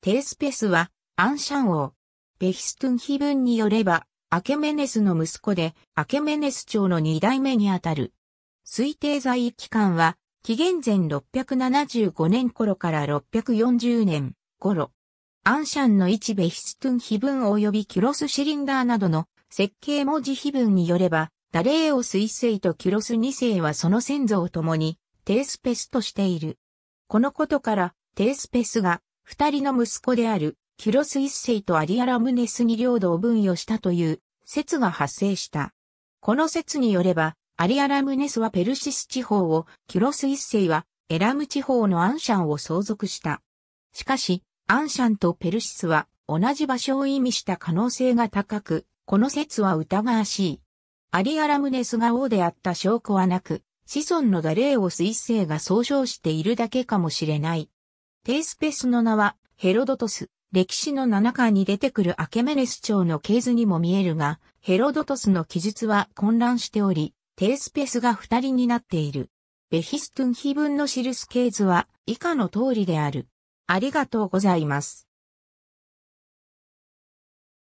テースペスは、アンシャン王。ベヒストゥン碑文によれば、アケメネスの息子で、アケメネス朝の二代目にあたる。推定在位期間は、紀元前675年頃から640年頃。アンシャンの一ベヒストゥン碑文及びキュロスシリンダーなどの設計文字碑文によれば、ダレーオス1世とキュロス2世はその先祖を共に、テースペスとしている。このことから、テースペスが二人の息子である、キュロス一世とアリアラムネスに領土を分与したという説が発生した。この説によれば、アリアラムネスはペルシス地方を、キュロス一世はエラム地方のアンシャンを相続した。しかし、アンシャンとペルシスは同じ場所を意味した可能性が高く、この説は疑わしい。アリアラムネスが王であった証拠はなく、子孫のダレーオス一世が総称しているだけかもしれない。テースペスの名は、ヘロドトス、歴史の7巻に出てくるアケメネス朝の系図にも見えるが、ヘロドトスの記述は混乱しており、テースペスが二人になっている。ベヒストゥン碑文の記す系図は以下の通りである。ありがとうございます。